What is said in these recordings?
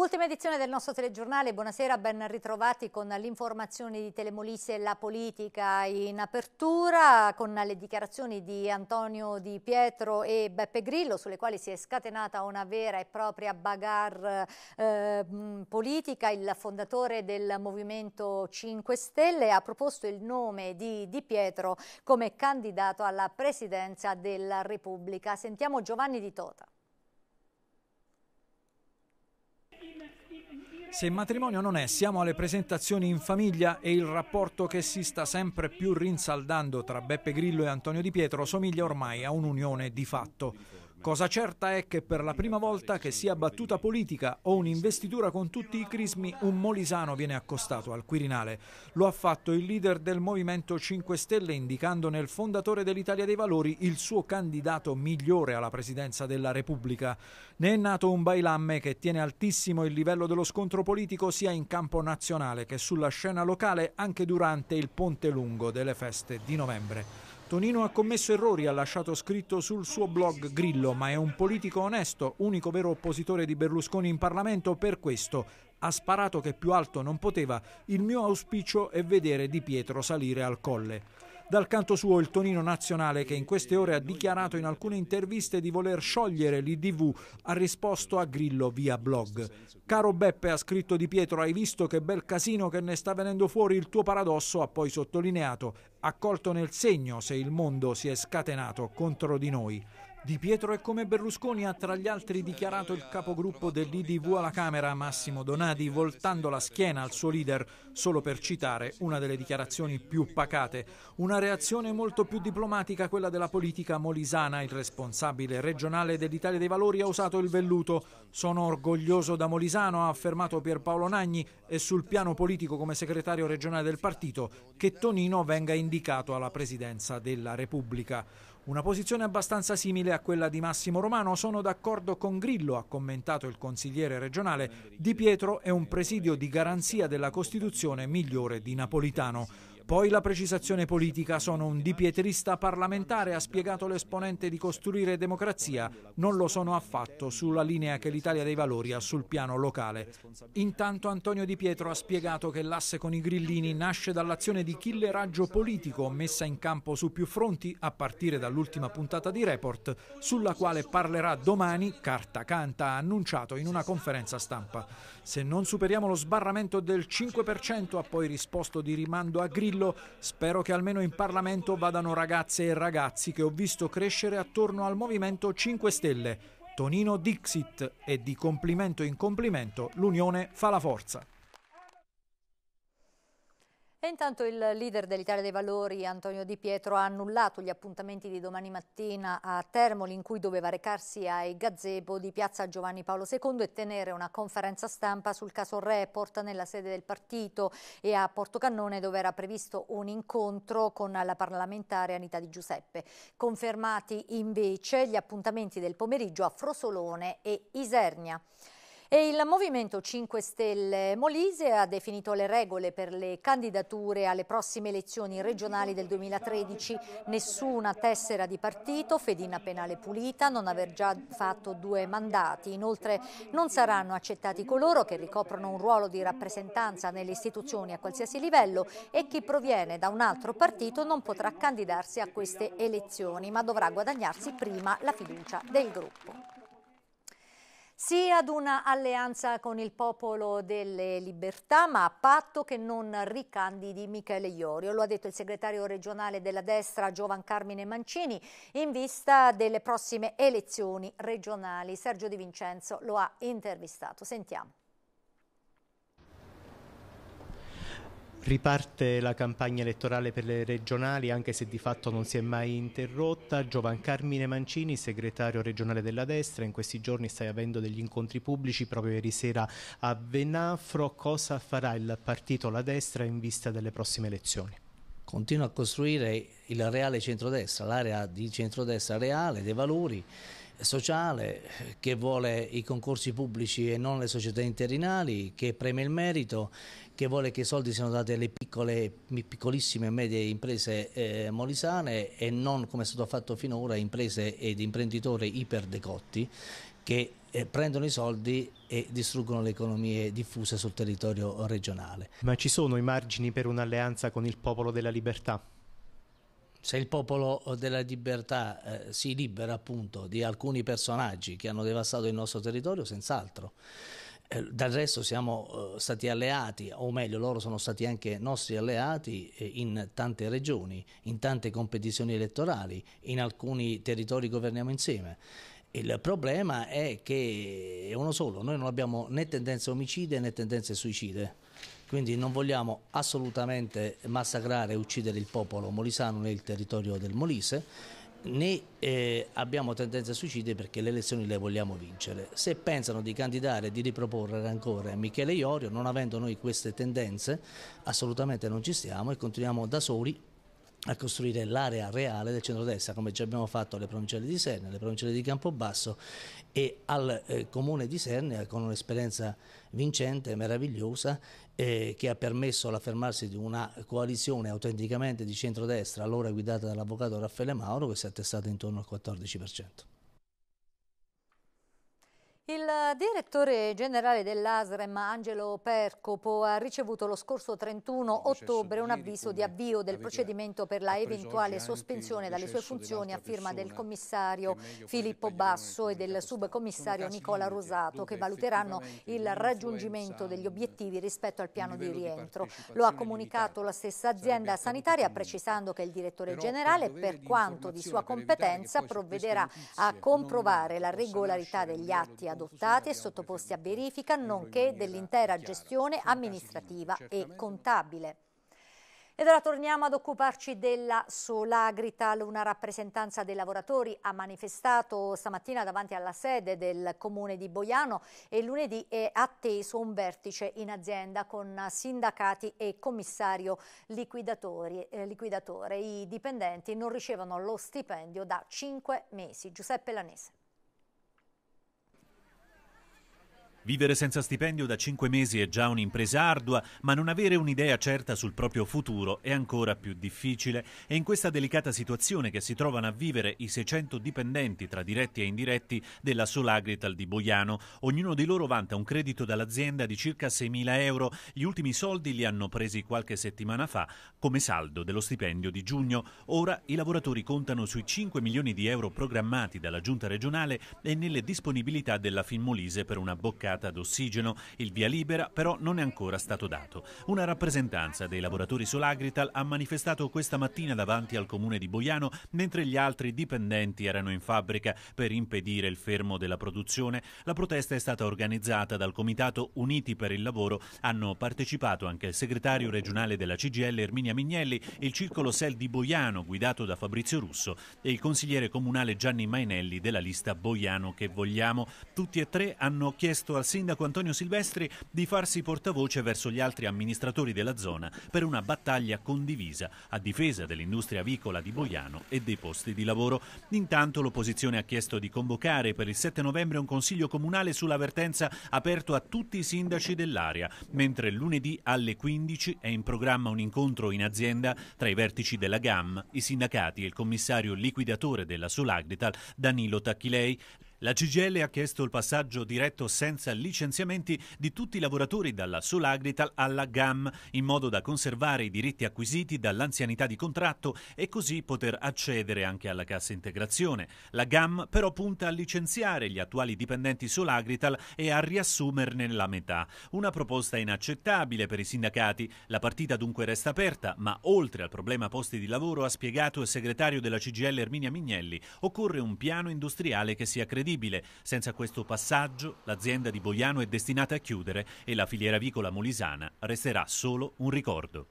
Ultima edizione del nostro telegiornale, buonasera, ben ritrovati con l'informazione di Telemolise e la politica in apertura, con le dichiarazioni di Antonio Di Pietro e Beppe Grillo, sulle quali si è scatenata una vera e propria bagarre eh, mm, politica. Il fondatore del Movimento 5 Stelle ha proposto il nome di Di Pietro come candidato alla presidenza della Repubblica. Sentiamo Giovanni Di Tota. Se il matrimonio non è, siamo alle presentazioni in famiglia e il rapporto che si sta sempre più rinsaldando tra Beppe Grillo e Antonio Di Pietro somiglia ormai a un'unione di fatto. Cosa certa è che per la prima volta che sia battuta politica o un'investitura con tutti i crismi, un molisano viene accostato al Quirinale. Lo ha fatto il leader del Movimento 5 Stelle indicando nel fondatore dell'Italia dei Valori il suo candidato migliore alla presidenza della Repubblica. Ne è nato un bailamme che tiene altissimo il livello dello scontro politico sia in campo nazionale che sulla scena locale anche durante il ponte lungo delle feste di novembre. Tonino ha commesso errori, ha lasciato scritto sul suo blog Grillo, ma è un politico onesto, unico vero oppositore di Berlusconi in Parlamento, per questo ha sparato che più alto non poteva. Il mio auspicio è vedere Di Pietro salire al colle. Dal canto suo il Tonino Nazionale che in queste ore ha dichiarato in alcune interviste di voler sciogliere l'IDV ha risposto a Grillo via blog. Caro Beppe ha scritto Di Pietro hai visto che bel casino che ne sta venendo fuori il tuo paradosso ha poi sottolineato accolto nel segno se il mondo si è scatenato contro di noi. Di Pietro è come Berlusconi ha tra gli altri dichiarato il capogruppo dell'IDV alla Camera, Massimo Donadi, voltando la schiena al suo leader, solo per citare una delle dichiarazioni più pacate. Una reazione molto più diplomatica quella della politica molisana. Il responsabile regionale dell'Italia dei Valori ha usato il velluto. Sono orgoglioso da molisano, ha affermato Pierpaolo Nagni, e sul piano politico come segretario regionale del partito che Tonino venga indicato alla presidenza della Repubblica. Una posizione abbastanza simile a quella di Massimo Romano, sono d'accordo con Grillo, ha commentato il consigliere regionale, Di Pietro è un presidio di garanzia della Costituzione migliore di Napolitano. Poi la precisazione politica, sono un dipietrista parlamentare, ha spiegato l'esponente di Costruire Democrazia, non lo sono affatto sulla linea che l'Italia dei Valori ha sul piano locale. Intanto Antonio Di Pietro ha spiegato che l'asse con i grillini nasce dall'azione di killeraggio politico messa in campo su più fronti a partire dall'ultima puntata di Report, sulla quale parlerà domani, carta canta, ha annunciato in una conferenza stampa. Se non superiamo lo sbarramento del 5%, ha poi risposto di rimando a Grillo, spero che almeno in Parlamento vadano ragazze e ragazzi che ho visto crescere attorno al Movimento 5 Stelle. Tonino Dixit e di complimento in complimento l'Unione fa la forza. E intanto il leader dell'Italia dei Valori, Antonio Di Pietro, ha annullato gli appuntamenti di domani mattina a Termoli in cui doveva recarsi ai gazebo di Piazza Giovanni Paolo II e tenere una conferenza stampa sul caso Report nella sede del partito e a Portocannone dove era previsto un incontro con la parlamentare Anita Di Giuseppe. Confermati invece gli appuntamenti del pomeriggio a Frosolone e Isernia. E il Movimento 5 Stelle Molise ha definito le regole per le candidature alle prossime elezioni regionali del 2013. Nessuna tessera di partito, fedina penale pulita, non aver già fatto due mandati. Inoltre non saranno accettati coloro che ricoprono un ruolo di rappresentanza nelle istituzioni a qualsiasi livello e chi proviene da un altro partito non potrà candidarsi a queste elezioni, ma dovrà guadagnarsi prima la fiducia del gruppo. Sì ad una alleanza con il Popolo delle Libertà, ma a patto che non ricandidi Michele Iorio. Lo ha detto il segretario regionale della destra Giovan Carmine Mancini in vista delle prossime elezioni regionali. Sergio Di Vincenzo lo ha intervistato. Sentiamo. Riparte la campagna elettorale per le regionali, anche se di fatto non si è mai interrotta. Giovan Carmine Mancini, segretario regionale della destra, in questi giorni stai avendo degli incontri pubblici proprio ieri sera a Venafro. Cosa farà il partito La Destra in vista delle prossime elezioni? Continua a costruire il reale centrodestra, l'area di centrodestra reale, dei valori sociale che vuole i concorsi pubblici e non le società interinali, che preme il merito, che vuole che i soldi siano dati alle piccole, piccolissime e medie imprese eh, molisane e non come è stato fatto finora imprese ed imprenditori iperdecotti che eh, prendono i soldi e distruggono le economie diffuse sul territorio regionale. Ma ci sono i margini per un'alleanza con il popolo della libertà? se il popolo della libertà eh, si libera appunto di alcuni personaggi che hanno devastato il nostro territorio, senz'altro. Eh, dal resto siamo eh, stati alleati, o meglio loro sono stati anche nostri alleati eh, in tante regioni, in tante competizioni elettorali, in alcuni territori governiamo insieme. Il problema è che è uno solo, noi non abbiamo né tendenze omicide né tendenze suicide, quindi non vogliamo assolutamente massacrare e uccidere il popolo molisano nel territorio del Molise, né eh, abbiamo tendenze suicide perché le elezioni le vogliamo vincere. Se pensano di candidare e di riproporre ancora Michele Iorio, non avendo noi queste tendenze, assolutamente non ci stiamo e continuiamo da soli a costruire l'area reale del centro-destra, come già abbiamo fatto alle provinciali di Serne, alle provinciali di Campobasso e al eh, comune di Serne con un'esperienza vincente, meravigliosa, eh, che ha permesso l'affermarsi di una coalizione autenticamente di centrodestra, allora guidata dall'avvocato Raffaele Mauro, che si è attestata intorno al 14%. Il direttore generale dell'ASREM Angelo Percopo ha ricevuto lo scorso 31 ottobre un avviso di avvio del procedimento per la eventuale sospensione dalle sue funzioni a firma del commissario Filippo Basso e del subcommissario Nicola Rosato che valuteranno il raggiungimento degli obiettivi rispetto al piano di rientro. Lo ha comunicato la stessa azienda sanitaria precisando che il direttore generale per quanto di sua competenza provvederà a comprovare la regolarità degli atti ad adottati e sottoposti a verifica, nonché dell'intera gestione amministrativa e contabile. Ed ora torniamo ad occuparci della Solagrital. Una rappresentanza dei lavoratori ha manifestato stamattina davanti alla sede del comune di Boiano e lunedì è atteso un vertice in azienda con sindacati e commissario eh, liquidatore. I dipendenti non ricevono lo stipendio da cinque mesi. Giuseppe Lanese. Vivere senza stipendio da 5 mesi è già un'impresa ardua, ma non avere un'idea certa sul proprio futuro è ancora più difficile e in questa delicata situazione che si trovano a vivere i 600 dipendenti tra diretti e indiretti della Solagrital di Boiano, ognuno di loro vanta un credito dall'azienda di circa 6.000 euro, gli ultimi soldi li hanno presi qualche settimana fa come saldo dello stipendio di giugno, ora i lavoratori contano sui 5 milioni di euro programmati dalla giunta regionale e nelle disponibilità della Finmolise per una boccata mancata d'ossigeno, il via libera però non è ancora stato dato. Una rappresentanza dei lavoratori sull'Agrital ha manifestato questa mattina davanti al comune di Boiano, mentre gli altri dipendenti erano in fabbrica per impedire il fermo della produzione. La protesta è stata organizzata dal Comitato Uniti per il Lavoro. Hanno partecipato anche il segretario regionale della CGL Erminia Mignelli, il circolo SEL di Boiano guidato da Fabrizio Russo e il consigliere comunale Gianni Mainelli della lista Boiano che vogliamo. Tutti e tre hanno chiesto al sindaco Antonio Silvestri di farsi portavoce verso gli altri amministratori della zona per una battaglia condivisa a difesa dell'industria avicola di Boiano e dei posti di lavoro. Intanto l'opposizione ha chiesto di convocare per il 7 novembre un consiglio comunale sull'avvertenza aperto a tutti i sindaci dell'area, mentre lunedì alle 15 è in programma un incontro in azienda tra i vertici della GAM, i sindacati e il commissario liquidatore della Solagrital Danilo Tacchilei. La CGL ha chiesto il passaggio diretto senza licenziamenti di tutti i lavoratori dalla Solagrital alla GAM, in modo da conservare i diritti acquisiti dall'anzianità di contratto e così poter accedere anche alla cassa integrazione. La GAM però punta a licenziare gli attuali dipendenti Solagrital e a riassumerne la metà. Una proposta inaccettabile per i sindacati. La partita dunque resta aperta, ma oltre al problema posti di lavoro, ha spiegato il segretario della CGL Erminia Mignelli, occorre un piano industriale che sia credibile incredibile. Senza questo passaggio l'azienda di Boiano è destinata a chiudere e la filiera vicola molisana resterà solo un ricordo.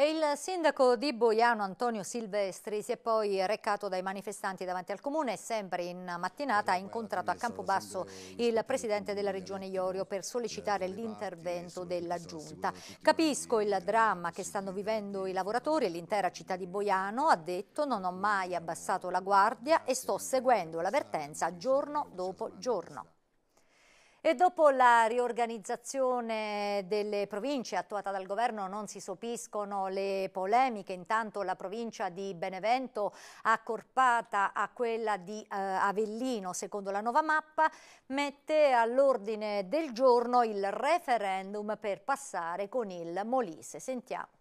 E il sindaco di Boiano Antonio Silvestri si è poi recato dai manifestanti davanti al comune e sempre in mattinata ha incontrato a Campobasso il presidente della regione Iorio per sollecitare l'intervento della giunta. Capisco il dramma che stanno vivendo i lavoratori e l'intera città di Boiano, ha detto non ho mai abbassato la guardia e sto seguendo l'avvertenza giorno dopo giorno. E dopo la riorganizzazione delle province attuata dal governo non si sopiscono le polemiche, intanto la provincia di Benevento accorpata a quella di eh, Avellino secondo la nuova mappa mette all'ordine del giorno il referendum per passare con il Molise. Sentiamo.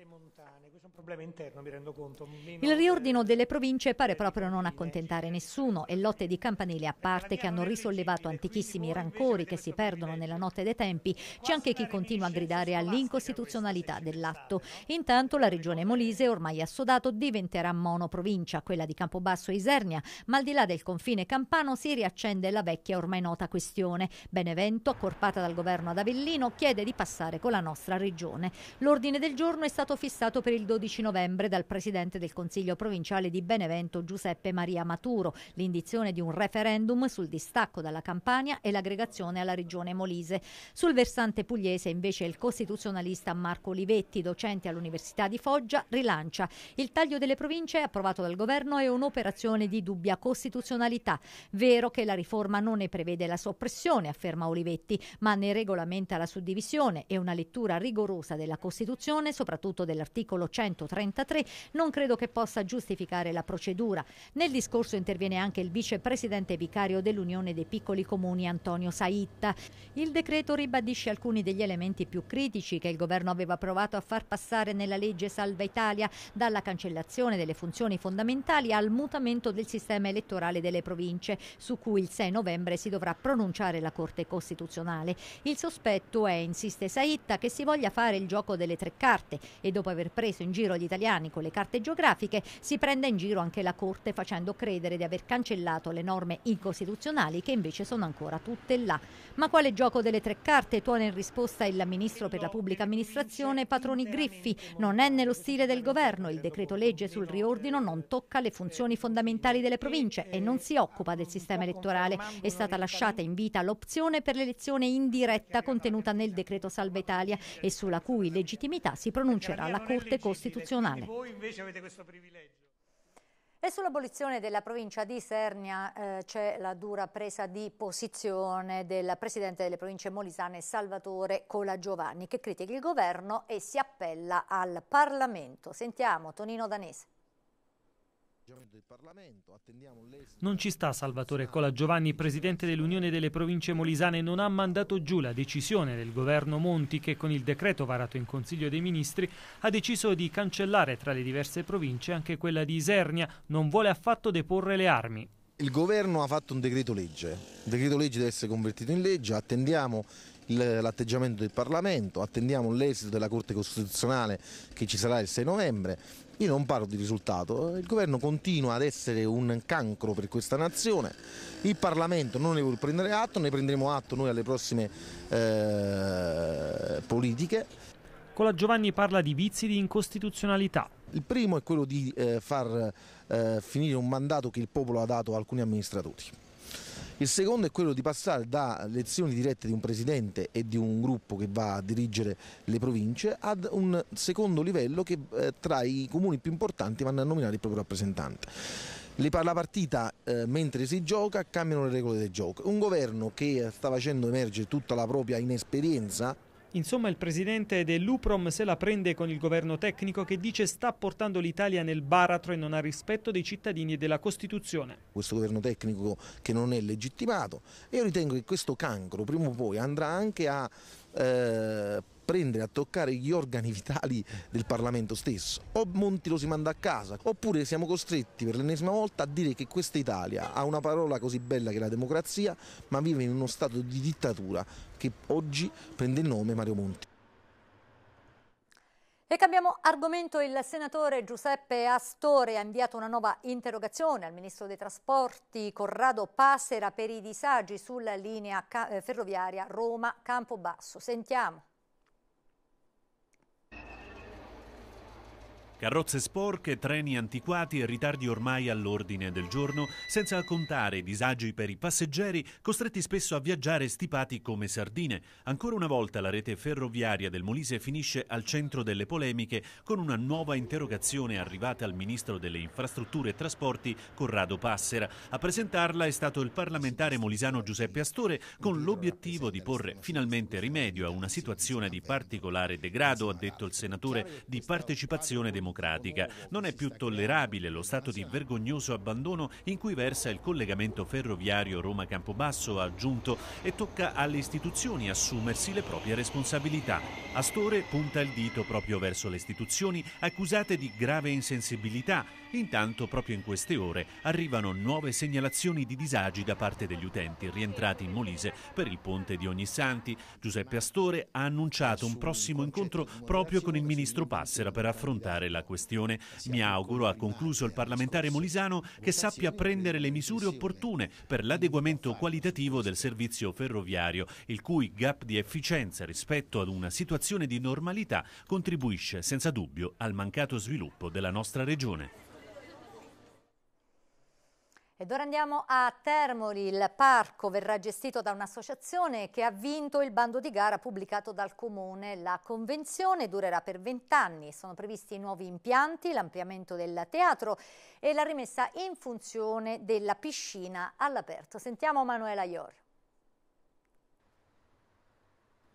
Interno, conto, il riordino delle province pare proprio non accontentare nessuno e lotte di campanile a parte che hanno risollevato antichissimi rancori che si perdono nella notte dei tempi, c'è anche chi continua a gridare all'incostituzionalità dell'atto. Intanto la regione Molise, ormai assodato, diventerà monoprovincia, quella di Campobasso e Isernia, ma al di là del confine campano si riaccende la vecchia ormai nota questione. Benevento, accorpata dal governo ad Avellino, chiede di passare con la nostra regione. L'ordine del giorno è stato stato fissato per il 12 novembre dal Presidente del Consiglio provinciale di Benevento Giuseppe Maria Maturo, l'indizione di un referendum sul distacco dalla Campania e l'aggregazione alla regione Molise. Sul versante pugliese invece il costituzionalista Marco Olivetti, docente all'Università di Foggia, rilancia il taglio delle province approvato dal governo è un'operazione di dubbia costituzionalità. Vero che la riforma non ne prevede la soppressione, afferma Olivetti, ma ne regolamenta la suddivisione e una lettura rigorosa della Costituzione, soprattutto contenuto dell'articolo 133 non credo che possa giustificare la procedura. Nel discorso interviene anche il vicepresidente vicario dell'Unione dei Piccoli Comuni Antonio Saitta. Il decreto ribadisce alcuni degli elementi più critici che il governo aveva provato a far passare nella legge Salva Italia, dalla cancellazione delle funzioni fondamentali al mutamento del sistema elettorale delle province, su cui il 6 novembre si dovrà pronunciare la Corte Costituzionale. Il sospetto è, insiste Saitta, che si voglia fare il gioco delle tre carte e e dopo aver preso in giro gli italiani con le carte geografiche si prende in giro anche la Corte facendo credere di aver cancellato le norme incostituzionali che invece sono ancora tutte là. Ma quale gioco delle tre carte? Tuona in risposta il Ministro per la Pubblica Amministrazione Patroni Griffi. Non è nello stile del governo, il decreto legge sul riordino non tocca le funzioni fondamentali delle province e non si occupa del sistema elettorale. È stata lasciata in vita l'opzione per l'elezione indiretta contenuta nel decreto Salva Italia e sulla cui legittimità si pronuncia lettera alla Corte Costituzionale. Voi invece avete questo privilegio. E sull'abolizione della provincia di Isernia eh, c'è la dura presa di posizione del presidente delle province molisane Salvatore Colagiovanni che critica il governo e si appella al Parlamento. Sentiamo Tonino Danese. Non ci sta Salvatore Colagiovanni, presidente dell'Unione delle Province Molisane, non ha mandato giù la decisione del governo Monti che con il decreto varato in Consiglio dei Ministri ha deciso di cancellare tra le diverse province anche quella di Isernia, non vuole affatto deporre le armi. Il governo ha fatto un decreto legge, il decreto legge deve essere convertito in legge, attendiamo l'atteggiamento del Parlamento, attendiamo l'esito della Corte Costituzionale che ci sarà il 6 novembre io non parlo di risultato, il governo continua ad essere un cancro per questa nazione, il Parlamento non ne vuole prendere atto, ne prenderemo atto noi alle prossime eh, politiche. Cola Giovanni parla di vizi di incostituzionalità. Il primo è quello di eh, far eh, finire un mandato che il popolo ha dato a alcuni amministratori. Il secondo è quello di passare da lezioni dirette di un presidente e di un gruppo che va a dirigere le province ad un secondo livello che eh, tra i comuni più importanti vanno a nominare il proprio rappresentante la partita eh, mentre si gioca cambiano le regole del gioco. Un governo che sta facendo emergere tutta la propria inesperienza Insomma, il presidente dell'UPROM se la prende con il governo tecnico che dice sta portando l'Italia nel baratro e non ha rispetto dei cittadini e della Costituzione. Questo governo tecnico che non è legittimato io ritengo che questo cancro prima o poi andrà anche a... Eh, prendere, a toccare gli organi vitali del Parlamento stesso. O Monti lo si manda a casa, oppure siamo costretti per l'ennesima volta a dire che questa Italia ha una parola così bella che è la democrazia, ma vive in uno stato di dittatura che oggi prende il nome Mario Monti. E cambiamo argomento. Il senatore Giuseppe Astore ha inviato una nuova interrogazione al ministro dei trasporti Corrado Passera per i disagi sulla linea eh, ferroviaria Roma-Campobasso. Sentiamo. Carrozze sporche, treni antiquati e ritardi ormai all'ordine del giorno, senza contare i disagi per i passeggeri costretti spesso a viaggiare stipati come sardine. Ancora una volta la rete ferroviaria del Molise finisce al centro delle polemiche con una nuova interrogazione arrivata al Ministro delle Infrastrutture e Trasporti Corrado Passera. A presentarla è stato il parlamentare molisano Giuseppe Astore con l'obiettivo di porre finalmente rimedio a una situazione di particolare degrado, ha detto il senatore, di partecipazione democratica democratica. Non è più tollerabile lo stato di vergognoso abbandono in cui versa il collegamento ferroviario Roma-Campobasso, ha aggiunto, e tocca alle istituzioni assumersi le proprie responsabilità. Astore punta il dito proprio verso le istituzioni accusate di grave insensibilità Intanto, proprio in queste ore, arrivano nuove segnalazioni di disagi da parte degli utenti rientrati in Molise per il ponte di Ognissanti. Giuseppe Astore ha annunciato un prossimo incontro proprio con il ministro Passera per affrontare la questione. Mi auguro, ha concluso il parlamentare molisano, che sappia prendere le misure opportune per l'adeguamento qualitativo del servizio ferroviario, il cui gap di efficienza rispetto ad una situazione di normalità contribuisce senza dubbio al mancato sviluppo della nostra regione. Ed ora andiamo a Termoli, il parco verrà gestito da un'associazione che ha vinto il bando di gara pubblicato dal Comune. La convenzione durerà per 20 anni, sono previsti nuovi impianti, l'ampliamento del teatro e la rimessa in funzione della piscina all'aperto. Sentiamo Manuela Ior.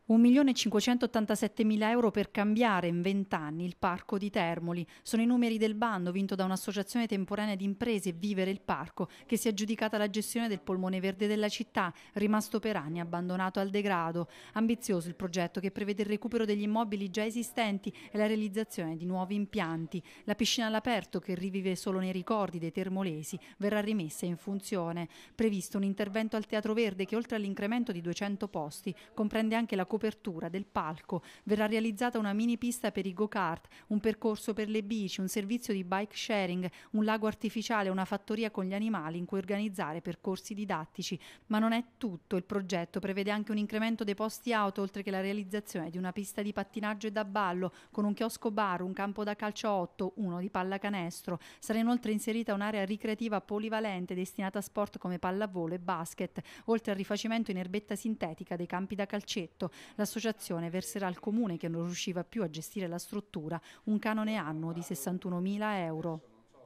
1.587.000 euro per cambiare in 20 anni il parco di Termoli. Sono i numeri del bando vinto da un'associazione temporanea di imprese Vivere il Parco che si è aggiudicata la gestione del polmone verde della città, rimasto per anni abbandonato al degrado. Ambizioso il progetto che prevede il recupero degli immobili già esistenti e la realizzazione di nuovi impianti. La piscina all'aperto, che rivive solo nei ricordi dei termolesi, verrà rimessa in funzione. Previsto un intervento al Teatro Verde che oltre all'incremento di 200 posti comprende anche la copertura del palco, verrà realizzata una mini pista per i go-kart, un percorso per le bici, un servizio di bike sharing, un lago artificiale, una fattoria con gli animali in cui organizzare percorsi didattici. Ma non è tutto, il progetto prevede anche un incremento dei posti auto oltre che la realizzazione di una pista di pattinaggio e da ballo con un chiosco bar, un campo da calcio 8, uno di pallacanestro. Sarà inoltre inserita un'area ricreativa polivalente destinata a sport come pallavolo e basket, oltre al rifacimento in erbetta sintetica dei campi da calcetto. L'associazione verserà al comune che non riusciva più a gestire la struttura un canone annuo di 61.000 euro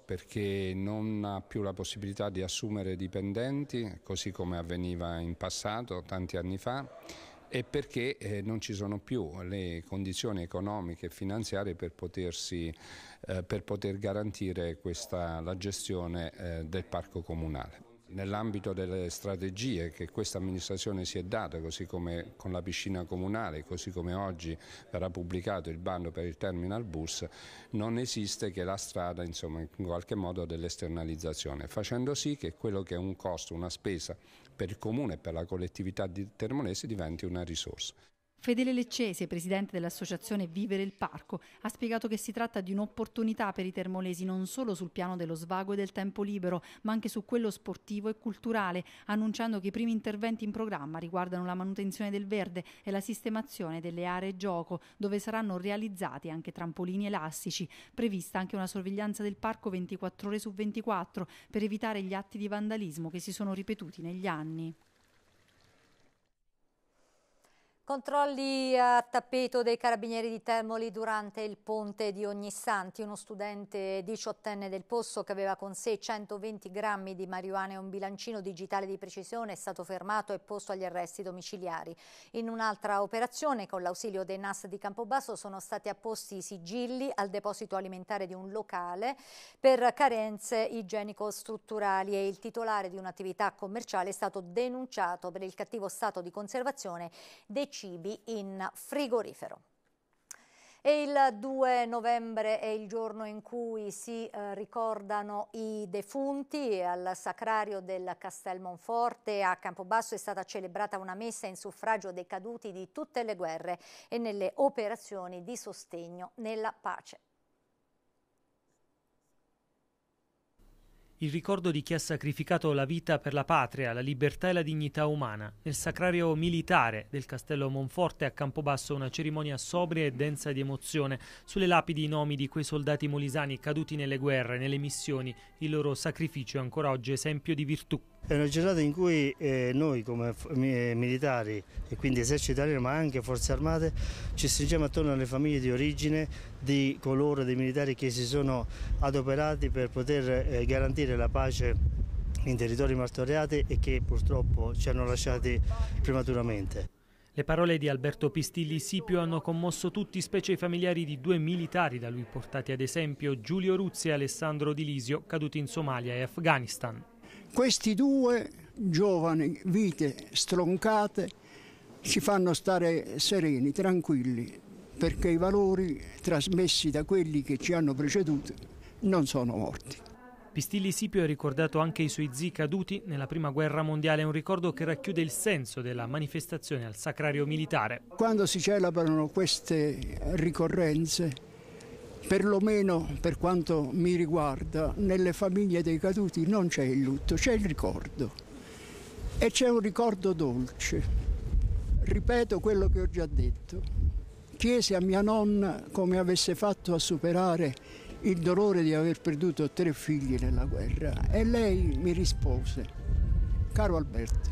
perché non ha più la possibilità di assumere dipendenti, così come avveniva in passato, tanti anni fa, e perché eh, non ci sono più le condizioni economiche e finanziarie per, potersi, eh, per poter garantire questa, la gestione eh, del parco comunale nell'ambito delle strategie che questa amministrazione si è data, così come con la piscina comunale, così come oggi verrà pubblicato il bando per il terminal bus, non esiste che la strada insomma, in qualche modo dell'esternalizzazione, facendo sì che quello che è un costo, una spesa per il comune e per la collettività di Termonese diventi una risorsa. Fedele Leccese, presidente dell'associazione Vivere il Parco, ha spiegato che si tratta di un'opportunità per i termolesi non solo sul piano dello svago e del tempo libero, ma anche su quello sportivo e culturale, annunciando che i primi interventi in programma riguardano la manutenzione del verde e la sistemazione delle aree gioco, dove saranno realizzati anche trampolini elastici, prevista anche una sorveglianza del parco 24 ore su 24 per evitare gli atti di vandalismo che si sono ripetuti negli anni. Controlli a tappeto dei carabinieri di Termoli durante il ponte di Ognissanti. Uno studente diciottenne del posto che aveva con sé 120 grammi di marijuana e un bilancino digitale di precisione è stato fermato e posto agli arresti domiciliari. In un'altra operazione, con l'ausilio dei NAS di Campobasso, sono stati apposti sigilli al deposito alimentare di un locale per carenze igienico-strutturali e il titolare di un'attività commerciale è stato denunciato per il cattivo stato di conservazione dei cibi in frigorifero. E il 2 novembre è il giorno in cui si eh, ricordano i defunti al sacrario del Castel Monforte a Campobasso è stata celebrata una messa in suffragio dei caduti di tutte le guerre e nelle operazioni di sostegno nella pace. il ricordo di chi ha sacrificato la vita per la patria, la libertà e la dignità umana. Nel sacrario militare del castello Monforte a Campobasso una cerimonia sobria e densa di emozione. Sulle lapidi i nomi di quei soldati molisani caduti nelle guerre, nelle missioni, il loro sacrificio è ancora oggi esempio di virtù. È una giornata in cui eh, noi come eh, militari e quindi esercito italiano ma anche forze armate ci stringiamo attorno alle famiglie di origine di coloro dei militari che si sono adoperati per poter eh, garantire la pace in territori martoriati e che purtroppo ci hanno lasciati prematuramente. Le parole di Alberto Pistilli Sipio hanno commosso tutti, specie i familiari di due militari da lui portati ad esempio Giulio Ruzzi e Alessandro Di Lisio, caduti in Somalia e Afghanistan. Questi due giovani, vite stroncate, ci fanno stare sereni, tranquilli, perché i valori trasmessi da quelli che ci hanno preceduti non sono morti. Pistilli Sipio ha ricordato anche i suoi zii caduti nella prima guerra mondiale, un ricordo che racchiude il senso della manifestazione al sacrario militare. Quando si celebrano queste ricorrenze perlomeno per quanto mi riguarda, nelle famiglie dei caduti non c'è il lutto, c'è il ricordo. E c'è un ricordo dolce. Ripeto quello che ho già detto. Chiesi a mia nonna come avesse fatto a superare il dolore di aver perduto tre figli nella guerra e lei mi rispose, caro Alberto,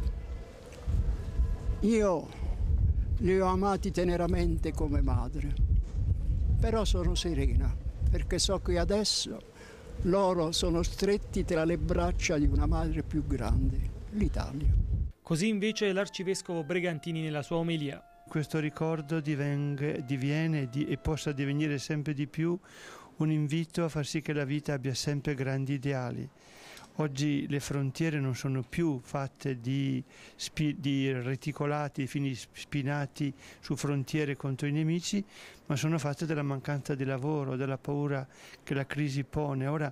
io li ho amati teneramente come madre però sono serena perché so che adesso loro sono stretti tra le braccia di una madre più grande, l'Italia. Così invece l'arcivescovo Bregantini nella sua omelia. Questo ricordo divenga, diviene di, e possa divenire sempre di più un invito a far sì che la vita abbia sempre grandi ideali Oggi le frontiere non sono più fatte di, spi- di reticolati, fini spinati su frontiere contro i nemici, ma sono fatte della mancanza di lavoro, della paura che la crisi pone. Ora,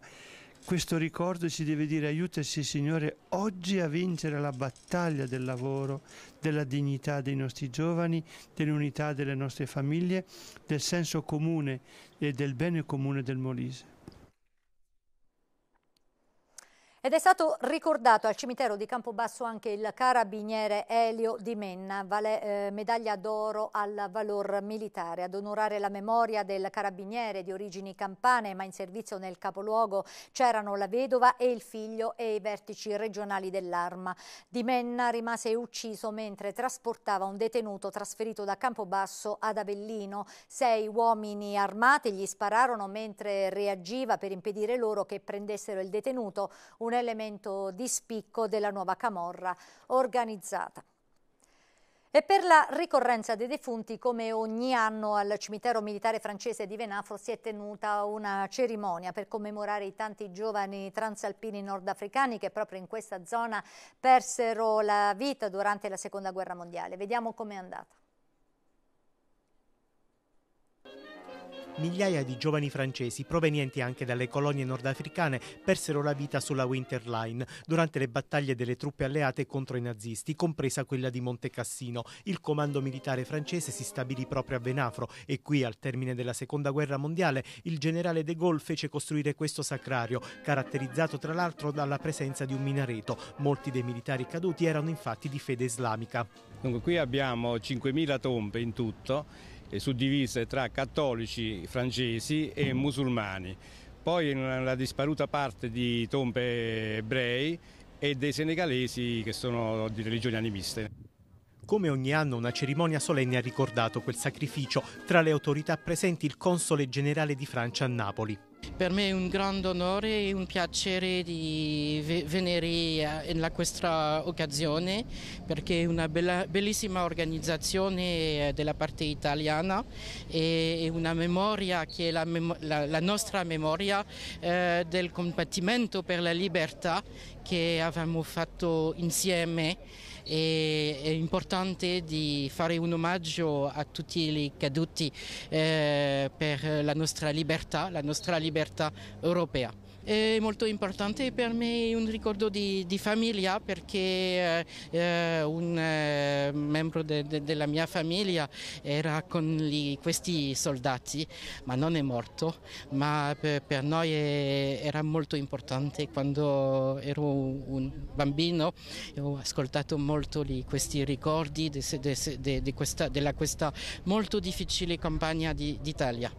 questo ricordo ci deve dire aiutaci Signore oggi a vincere la battaglia del lavoro, della dignità dei nostri giovani, dell'unità delle nostre famiglie, del senso comune e del bene comune del Molise. Ed è stato ricordato al cimitero di Campobasso anche il carabiniere Elio Di Menna, vale, eh, medaglia d'oro al valor militare. Ad onorare la memoria del carabiniere di origini campane, ma in servizio nel capoluogo, c'erano la vedova e il figlio e i vertici regionali dell'arma. Di Menna rimase ucciso mentre trasportava un detenuto trasferito da Campobasso ad Avellino. Sei uomini armati gli spararono mentre reagiva per impedire loro che prendessero il detenuto. Una un elemento di spicco della nuova camorra organizzata. E per la ricorrenza dei defunti, come ogni anno al cimitero militare francese di Venafro si è tenuta una cerimonia per commemorare i tanti giovani transalpini nordafricani che proprio in questa zona persero la vita durante la Seconda Guerra Mondiale. Vediamo com'è andata. Migliaia di giovani francesi, provenienti anche dalle colonie nordafricane, persero la vita sulla Winter Line durante le battaglie delle truppe alleate contro i nazisti, compresa quella di Monte Cassino. Il comando militare francese si stabilì proprio a Venafro e qui, al termine della Seconda Guerra Mondiale, il generale De Gaulle fece costruire questo sacrario, caratterizzato tra l'altro dalla presenza di un minareto. Molti dei militari caduti erano infatti di fede islamica. Dunque qui abbiamo 5.000 tombe in tutto suddivise tra cattolici francesi e musulmani, poi la disparuta parte di tombe ebrei e dei senegalesi che sono di religioni animiste. Come ogni anno una cerimonia solenne ha ricordato quel sacrificio, tra le autorità presenti il console generale di Francia a Napoli. Per me è un grande onore e un piacere di venire in questa occasione perché è una bella, bellissima organizzazione eh, della parte italiana e una memoria che è la, la, la nostra memoria eh, del combattimento per la libertà che avevamo fatto insieme e è importante di fare un omaggio a tutti i caduti eh, per la nostra libertà, la nostra libertà europea. È molto importante per me un ricordo di, di famiglia perché eh, eh, un eh, membro de, de, della mia famiglia era con gli, questi soldati, ma non è morto, ma per, per noi è, era molto importante. Quando ero un bambino ho ascoltato molto lì, questi ricordi de, questa, della questa molto difficile campagna d'Italia.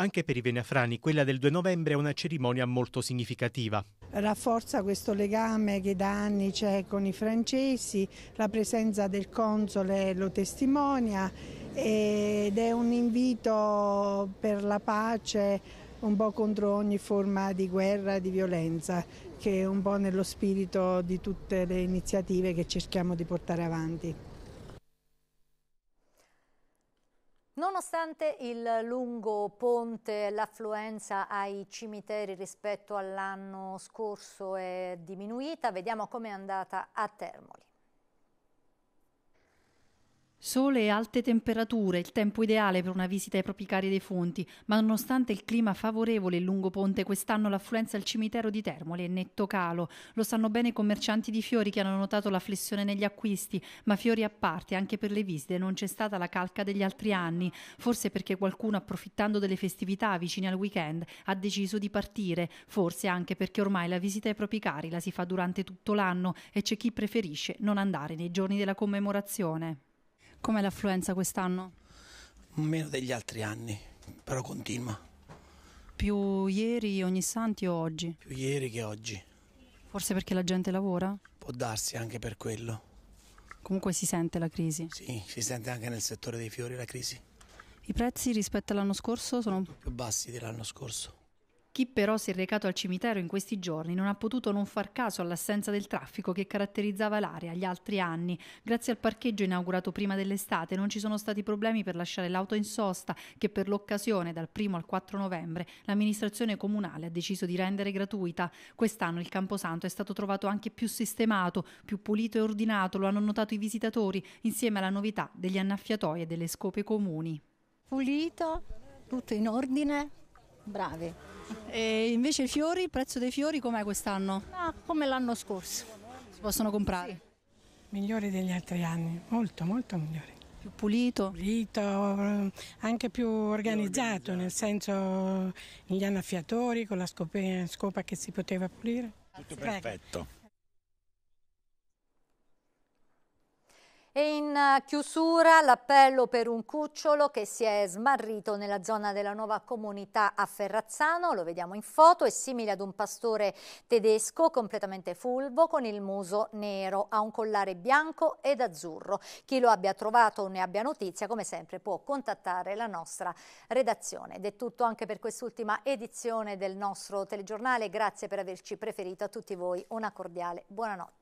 Anche per i venafrani quella del 2 novembre è una cerimonia molto significativa. Rafforza questo legame che da anni c'è con i francesi, la presenza del console lo testimonia ed è un invito per la pace un po' contro ogni forma di guerra, di violenza, che è un po' nello spirito di tutte le iniziative che cerchiamo di portare avanti. Nonostante il lungo ponte, l'affluenza ai cimiteri rispetto all'anno scorso è diminuita. Vediamo com'è andata a Termoli. Sole e alte temperature, il tempo ideale per una visita ai propri cari defunti, ma nonostante il clima favorevole e lungo ponte, quest'anno l'affluenza al cimitero di Termoli è netto calo. Lo sanno bene i commercianti di fiori che hanno notato la flessione negli acquisti, ma fiori a parte, anche per le visite non c'è stata la calca degli altri anni, forse perché qualcuno approfittando delle festività vicine al weekend ha deciso di partire, forse anche perché ormai la visita ai propri cari la si fa durante tutto l'anno e c'è chi preferisce non andare nei giorni della commemorazione. Com'è l'affluenza quest'anno? Meno degli altri anni, però continua. Più ieri ogni santi o oggi? Più ieri che oggi. Forse perché la gente lavora? Può darsi anche per quello. Comunque si sente la crisi? Sì, si sente anche nel settore dei fiori la crisi. I prezzi rispetto all'anno scorso sono? Più bassi dell'anno scorso. Chi però si è recato al cimitero in questi giorni non ha potuto non far caso all'assenza del traffico che caratterizzava l'area gli altri anni. Grazie al parcheggio inaugurato prima dell'estate non ci sono stati problemi per lasciare l'auto in sosta che per l'occasione dal 1 al 4 novembre l'amministrazione comunale ha deciso di rendere gratuita. Quest'anno il Camposanto è stato trovato anche più sistemato, più pulito e ordinato, lo hanno notato i visitatori, insieme alla novità degli annaffiatoi e delle scope comuni. Pulito, tutto in ordine, bravi. E invece i fiori, il prezzo dei fiori com'è quest'anno? Ah, come l'anno scorso. Si possono comprare? Sì. Migliore degli altri anni, molto molto migliori. Più pulito? Pulito, eh, anche più organizzato, nel senso gli annaffiatori con la scopa che si poteva pulire. Tutto perfetto. E in eh, chiusura l'appello per un cucciolo che si è smarrito nella zona della nuova comunità a Ferrazzano, lo vediamo in foto, è simile ad un pastore tedesco completamente fulvo con il muso nero, ha un collare bianco ed azzurro. Chi lo abbia trovato o ne abbia notizia, come sempre, può contattare la nostra redazione. Ed è tutto anche per quest'ultima edizione del nostro telegiornale, grazie per averci preferito a tutti voi, una cordiale buonanotte.